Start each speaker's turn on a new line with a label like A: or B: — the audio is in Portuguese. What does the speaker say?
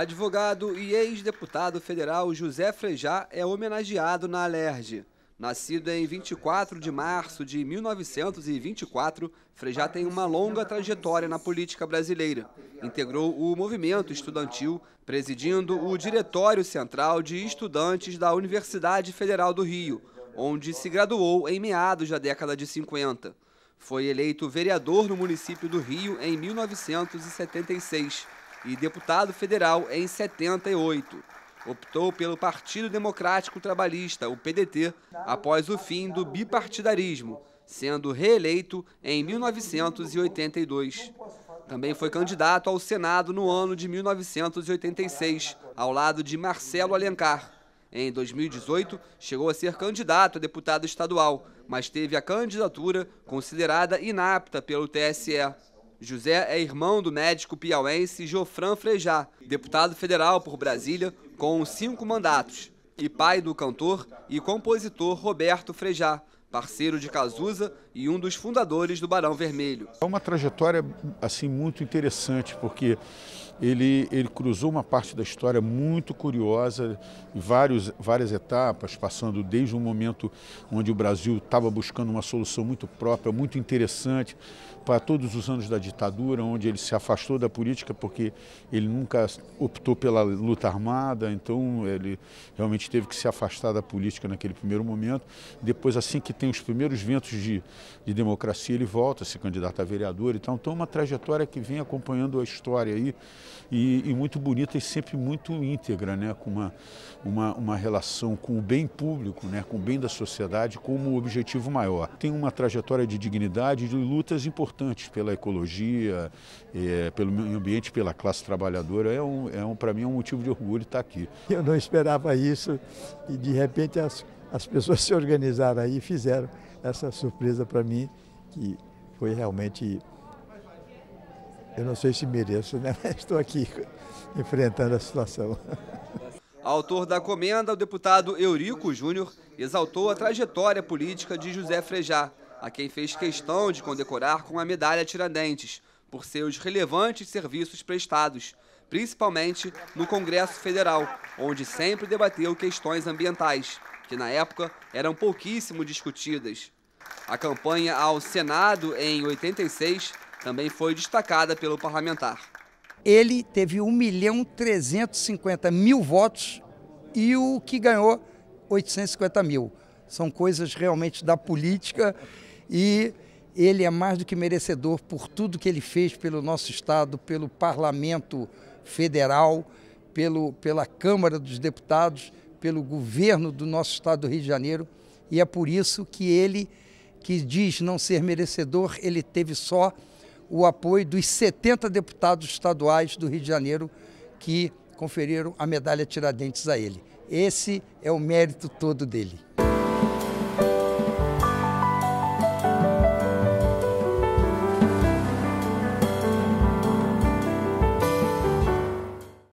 A: Advogado e ex-deputado federal José Frejá é homenageado na Alerj. Nascido em 24 de março de 1924, Frejá tem uma longa trajetória na política brasileira. Integrou o movimento estudantil, presidindo o Diretório Central de Estudantes da Universidade Federal do Rio, onde se graduou em meados da década de 50. Foi eleito vereador no município do Rio em 1976 e deputado federal em 78. Optou pelo Partido Democrático Trabalhista, o PDT, após o fim do bipartidarismo, sendo reeleito em 1982. Também foi candidato ao Senado no ano de 1986, ao lado de Marcelo Alencar. Em 2018, chegou a ser candidato a deputado estadual, mas teve a candidatura considerada inapta pelo TSE. José é irmão do médico piauense Jofran Frejá, deputado federal por Brasília com cinco mandatos, e pai do cantor e compositor Roberto Frejá, parceiro de Cazuza e um dos fundadores do Barão
B: Vermelho. É uma trajetória assim muito interessante, porque ele, ele cruzou uma parte da história muito curiosa, vários, várias etapas, passando desde um momento onde o Brasil estava buscando uma solução muito própria, muito interessante, para todos os anos da ditadura, onde ele se afastou da política porque ele nunca optou pela luta armada, então ele realmente teve que se afastar da política naquele primeiro momento. Depois, assim que tem os primeiros ventos de, de democracia, ele volta a ser candidato a vereador e tal. Então, é uma trajetória que vem acompanhando a história aí e, e muito bonita e sempre muito íntegra, né? com uma, uma, uma relação com o bem público, né? com o bem da sociedade como objetivo maior. Tem uma trajetória de dignidade, de lutas importantes pela ecologia, é, pelo meio ambiente, pela classe trabalhadora. É um, é um, Para mim é um motivo de orgulho estar aqui. Eu não esperava isso e de repente as as pessoas se organizaram aí e fizeram essa surpresa para mim, que foi realmente. Eu não sei se mereço, né? Mas estou aqui enfrentando a situação.
A: Autor da comenda, o deputado Eurico Júnior exaltou a trajetória política de José Frejá, a quem fez questão de condecorar com a medalha Tiradentes, por seus relevantes serviços prestados, principalmente no Congresso Federal, onde sempre debateu questões ambientais que na época eram pouquíssimo discutidas. A campanha ao Senado em 86 também foi destacada pelo parlamentar.
C: Ele teve 1 milhão 350 mil votos e o que ganhou 850 mil. São coisas realmente da política e ele é mais do que merecedor por tudo que ele fez pelo nosso Estado, pelo Parlamento Federal, pelo, pela Câmara dos Deputados, pelo governo do nosso estado do Rio de Janeiro e é por isso que ele, que diz não ser merecedor, ele teve só o apoio dos 70 deputados estaduais do Rio de Janeiro que conferiram a medalha Tiradentes a ele. Esse é o mérito todo dele.